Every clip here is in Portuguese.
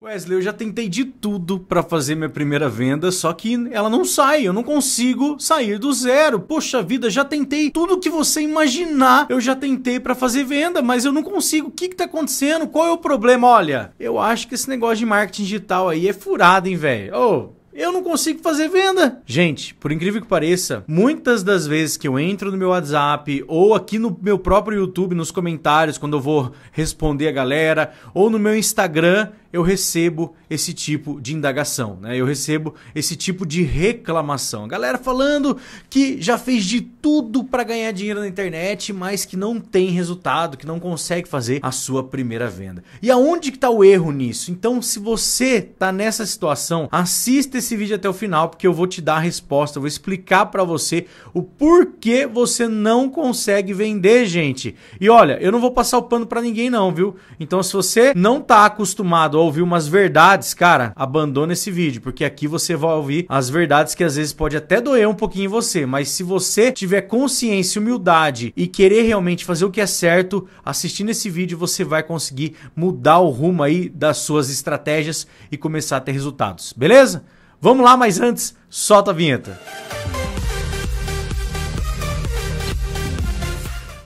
Wesley, eu já tentei de tudo para fazer minha primeira venda, só que ela não sai, eu não consigo sair do zero. Poxa vida, já tentei tudo que você imaginar, eu já tentei para fazer venda, mas eu não consigo. O que que tá acontecendo? Qual é o problema? Olha, eu acho que esse negócio de marketing digital aí é furado, hein, velho. Ô, oh, eu não consigo fazer venda. Gente, por incrível que pareça, muitas das vezes que eu entro no meu WhatsApp ou aqui no meu próprio YouTube, nos comentários, quando eu vou responder a galera, ou no meu Instagram, eu recebo esse tipo de indagação, né? eu recebo esse tipo de reclamação. galera falando que já fez de tudo para ganhar dinheiro na internet, mas que não tem resultado, que não consegue fazer a sua primeira venda. E aonde que está o erro nisso? Então, se você está nessa situação, assista esse vídeo até o final, porque eu vou te dar a resposta, eu vou explicar para você o porquê você não consegue vender, gente. E olha, eu não vou passar o pano para ninguém não, viu? Então, se você não está acostumado a ouvir umas verdades, cara, abandona esse vídeo, porque aqui você vai ouvir as verdades que às vezes pode até doer um pouquinho em você, mas se você tiver consciência, humildade e querer realmente fazer o que é certo, assistindo esse vídeo você vai conseguir mudar o rumo aí das suas estratégias e começar a ter resultados, beleza? Vamos lá, mas antes, solta a vinheta.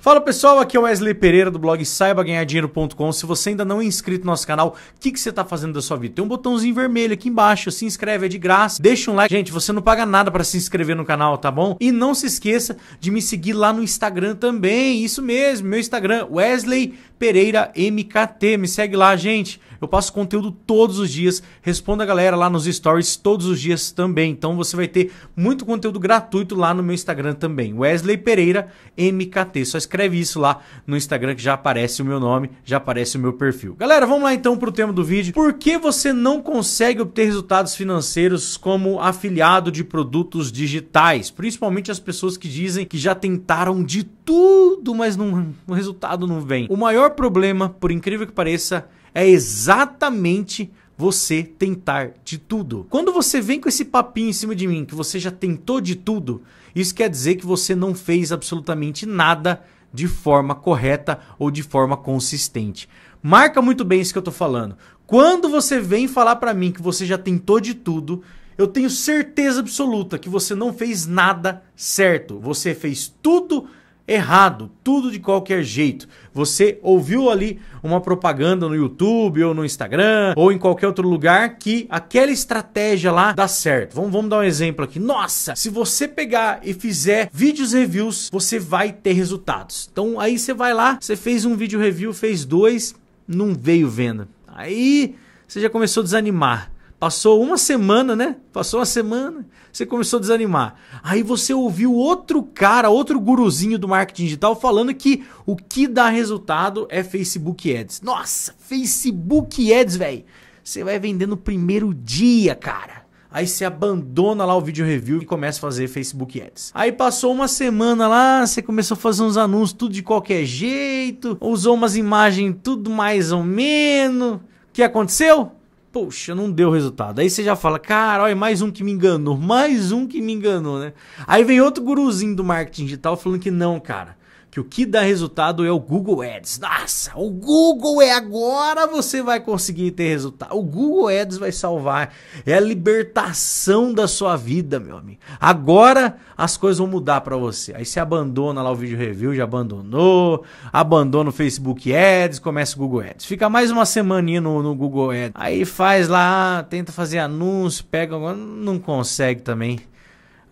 Fala pessoal, aqui é o Wesley Pereira do blog saibaganhardinheiro.com. Se você ainda não é inscrito no nosso canal, o que, que você está fazendo da sua vida? Tem um botãozinho vermelho aqui embaixo, se inscreve, é de graça. Deixa um like. Gente, você não paga nada para se inscrever no canal, tá bom? E não se esqueça de me seguir lá no Instagram também. Isso mesmo, meu Instagram, Wesley Pereira MKT. Me segue lá, gente. Eu passo conteúdo todos os dias, respondo a galera lá nos stories todos os dias também. Então você vai ter muito conteúdo gratuito lá no meu Instagram também, Wesley Pereira MKT. Só escreve isso lá no Instagram que já aparece o meu nome, já aparece o meu perfil. Galera, vamos lá então para o tema do vídeo. Por que você não consegue obter resultados financeiros como afiliado de produtos digitais? Principalmente as pessoas que dizem que já tentaram de tudo, mas não, o resultado não vem. O maior problema, por incrível que pareça, é exatamente você tentar de tudo. Quando você vem com esse papinho em cima de mim que você já tentou de tudo, isso quer dizer que você não fez absolutamente nada de forma correta ou de forma consistente. Marca muito bem isso que eu tô falando. Quando você vem falar para mim que você já tentou de tudo, eu tenho certeza absoluta que você não fez nada certo. Você fez tudo certo errado, tudo de qualquer jeito. Você ouviu ali uma propaganda no YouTube ou no Instagram ou em qualquer outro lugar que aquela estratégia lá dá certo. Vamos, vamos dar um exemplo aqui. Nossa, se você pegar e fizer vídeos reviews, você vai ter resultados. Então aí você vai lá, você fez um vídeo review, fez dois, não veio venda. Aí você já começou a desanimar. Passou uma semana, né? Passou uma semana, você começou a desanimar. Aí você ouviu outro cara, outro guruzinho do marketing digital falando que o que dá resultado é Facebook Ads. Nossa, Facebook Ads, velho. Você vai vender no primeiro dia, cara. Aí você abandona lá o vídeo review e começa a fazer Facebook Ads. Aí passou uma semana lá, você começou a fazer uns anúncios tudo de qualquer jeito, usou umas imagens tudo mais ou menos. O que aconteceu? Poxa, não deu resultado. Aí você já fala, cara, olha, mais um que me enganou, mais um que me enganou, né? Aí vem outro guruzinho do marketing digital falando que não, cara que o que dá resultado é o Google Ads. Nossa, o Google é agora você vai conseguir ter resultado. O Google Ads vai salvar. É a libertação da sua vida, meu amigo. Agora as coisas vão mudar para você. Aí você abandona lá o vídeo review, já abandonou, abandona o Facebook Ads, começa o Google Ads. Fica mais uma semaninha no, no Google Ads. Aí faz lá, tenta fazer anúncio, pega, não consegue também.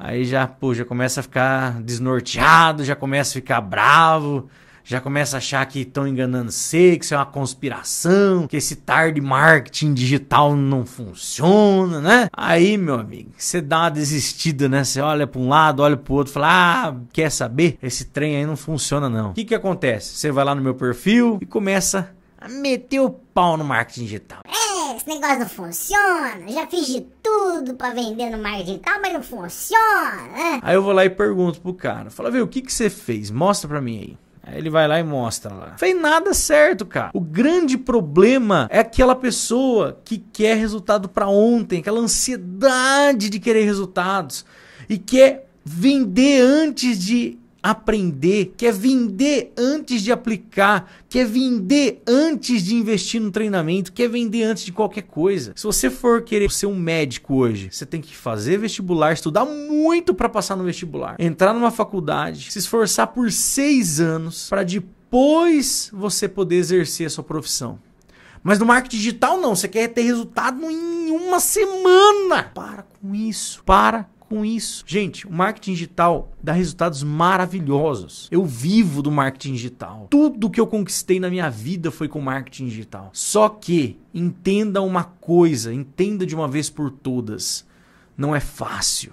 Aí já, pô, já começa a ficar desnorteado, já começa a ficar bravo, já começa a achar que estão enganando você, que isso é uma conspiração, que esse tarde marketing digital não funciona, né? Aí, meu amigo, você dá uma desistida, né? Você olha para um lado, olha para o outro, fala: "Ah, quer saber? Esse trem aí não funciona não". O que que acontece? Você vai lá no meu perfil e começa a meter o pau no marketing digital esse negócio não funciona, já fiz de tudo para vender no marketing tal, mas não funciona, né? Aí eu vou lá e pergunto pro cara, fala, viu, o que que você fez? Mostra pra mim aí. Aí ele vai lá e mostra lá. Fez nada certo, cara. O grande problema é aquela pessoa que quer resultado para ontem, aquela ansiedade de querer resultados e quer vender antes de aprender, quer vender antes de aplicar, quer vender antes de investir no treinamento, quer vender antes de qualquer coisa. Se você for querer ser um médico hoje, você tem que fazer vestibular, estudar muito para passar no vestibular, entrar numa faculdade, se esforçar por seis anos para depois você poder exercer a sua profissão. Mas no marketing digital não, você quer ter resultado em uma semana. Para com isso. Para com isso. Gente, o marketing digital dá resultados maravilhosos. Eu vivo do marketing digital. Tudo que eu conquistei na minha vida foi com marketing digital. Só que entenda uma coisa, entenda de uma vez por todas, não é fácil.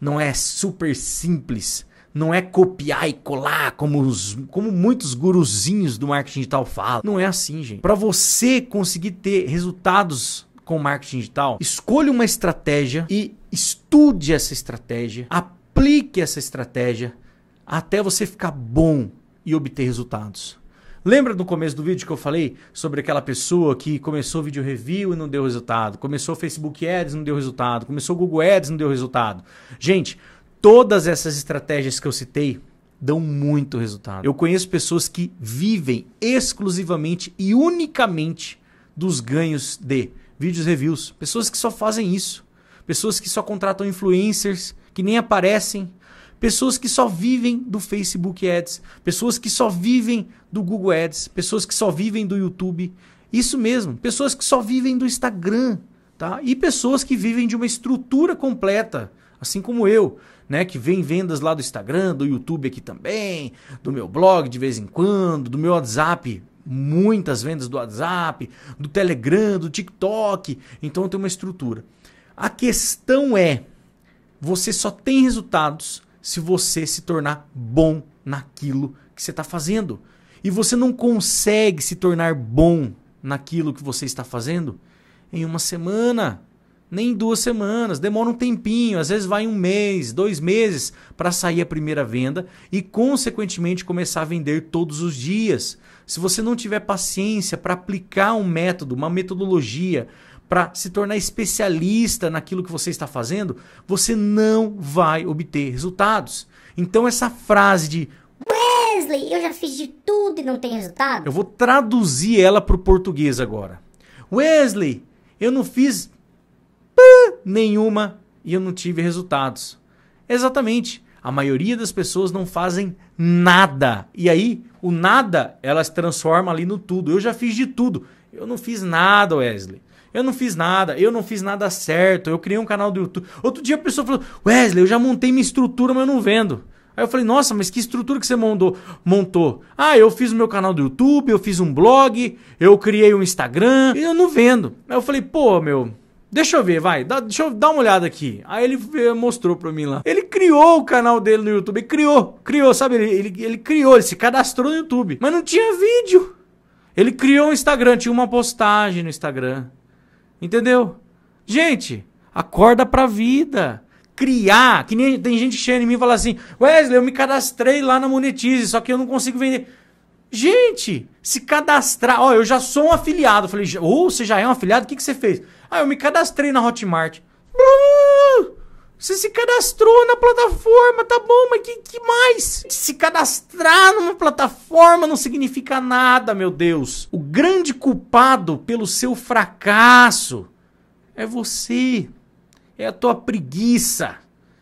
Não é super simples não é copiar e colar como, os, como muitos guruzinhos do marketing digital falam. Não é assim, gente. Para você conseguir ter resultados com marketing digital, escolha uma estratégia e estude essa estratégia, aplique essa estratégia até você ficar bom e obter resultados. Lembra no começo do vídeo que eu falei sobre aquela pessoa que começou vídeo review e não deu resultado, começou Facebook Ads e não deu resultado, começou Google Ads e não deu resultado? Gente, todas essas estratégias que eu citei dão muito resultado. Eu conheço pessoas que vivem exclusivamente e unicamente dos ganhos de vídeos reviews, pessoas que só fazem isso pessoas que só contratam influencers, que nem aparecem, pessoas que só vivem do Facebook Ads, pessoas que só vivem do Google Ads, pessoas que só vivem do YouTube. Isso mesmo, pessoas que só vivem do Instagram, tá? E pessoas que vivem de uma estrutura completa, assim como eu, né, que vem vendas lá do Instagram, do YouTube aqui também, do meu blog de vez em quando, do meu WhatsApp, muitas vendas do WhatsApp, do Telegram, do TikTok. Então tem uma estrutura. A questão é: você só tem resultados se você se tornar bom naquilo que você está fazendo. E você não consegue se tornar bom naquilo que você está fazendo em uma semana, nem duas semanas. Demora um tempinho, às vezes vai um mês, dois meses para sair a primeira venda e, consequentemente, começar a vender todos os dias. Se você não tiver paciência para aplicar um método, uma metodologia, para se tornar especialista naquilo que você está fazendo, você não vai obter resultados. Então essa frase de Wesley, eu já fiz de tudo e não tem resultado. Eu vou traduzir ela para o português agora. Wesley, eu não fiz nenhuma e eu não tive resultados. Exatamente. A maioria das pessoas não fazem nada. E aí, o nada, ela se transforma ali no tudo. Eu já fiz de tudo. Eu não fiz nada, Wesley. Eu não fiz nada, eu não fiz nada certo, eu criei um canal do YouTube. Outro dia a pessoa falou: Wesley, eu já montei minha estrutura, mas eu não vendo. Aí eu falei, nossa, mas que estrutura que você montou? montou? Ah, eu fiz o meu canal do YouTube, eu fiz um blog, eu criei um Instagram, e eu não vendo. Aí eu falei, pô, meu, Deixa eu ver, vai, dá, deixa eu dar uma olhada aqui. Aí ele mostrou pra mim lá. Ele criou o canal dele no YouTube, criou, criou, sabe? Ele, ele, ele criou, ele se cadastrou no YouTube, mas não tinha vídeo. Ele criou um Instagram, tinha uma postagem no Instagram. Entendeu? Gente, acorda pra vida. Criar. Que nem tem gente cheia em mim e fala assim: Wesley, eu me cadastrei lá na Monetize, só que eu não consigo vender. Gente, se cadastrar. Ó, eu já sou um afiliado. falei, ou oh, você já é um afiliado? O que, que você fez? Ah, eu me cadastrei na Hotmart. Bluh! Você se cadastrou na plataforma, tá bom, mas que, que mais? Se cadastrar numa plataforma não significa nada, meu Deus. O grande culpado pelo seu fracasso é você. É a tua preguiça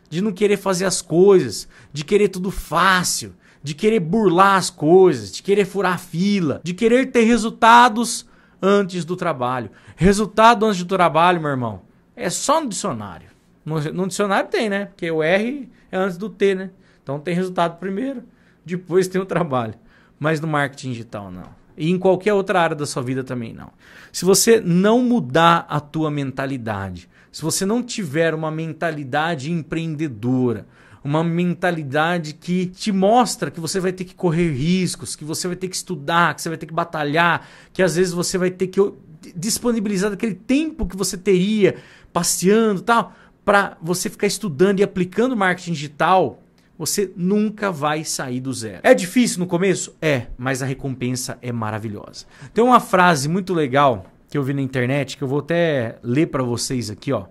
de não querer fazer as coisas, de querer tudo fácil, de querer burlar as coisas, de querer furar a fila, de querer ter resultados antes do trabalho. Resultado antes do trabalho, meu irmão, é só no dicionário. No, no dicionário tem, né? Porque o R é antes do T, né? Então tem resultado primeiro, depois tem o trabalho. Mas no marketing digital, não. E em qualquer outra área da sua vida também não. Se você não mudar a tua mentalidade, se você não tiver uma mentalidade empreendedora, uma mentalidade que te mostra que você vai ter que correr riscos, que você vai ter que estudar, que você vai ter que batalhar, que às vezes você vai ter que disponibilizar aquele tempo que você teria passeando, tal, para você ficar estudando e aplicando marketing digital, você nunca vai sair do zero. É difícil no começo? É, mas a recompensa é maravilhosa. Tem uma frase muito legal que eu vi na internet que eu vou até ler para vocês aqui, ó.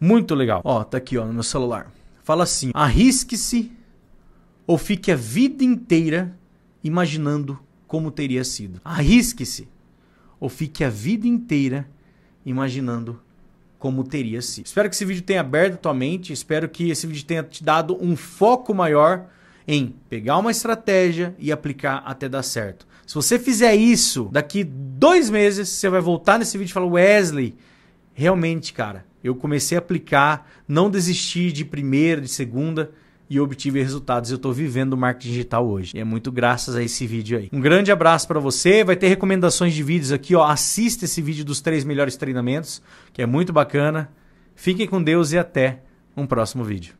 Muito legal. Ó, tá aqui, ó, no meu celular. Fala assim: "Arrisque-se ou fique a vida inteira imaginando como teria sido". Arrisque-se ou fique a vida inteira imaginando como teria sido. Espero que esse vídeo tenha aberto a tua mente, espero que esse vídeo tenha te dado um foco maior em pegar uma estratégia e aplicar até dar certo. Se você fizer isso, daqui dois meses você vai voltar nesse vídeo e falar: Wesley, realmente, cara, eu comecei a aplicar, não desisti de primeira, de segunda e obtive resultados. Eu estou vivendo o marketing digital hoje. E é muito graças a esse vídeo aí. Um grande abraço para você. Vai ter recomendações de vídeos aqui. Ó. Assista esse vídeo dos três melhores treinamentos, que é muito bacana. Fiquem com Deus e até um próximo vídeo.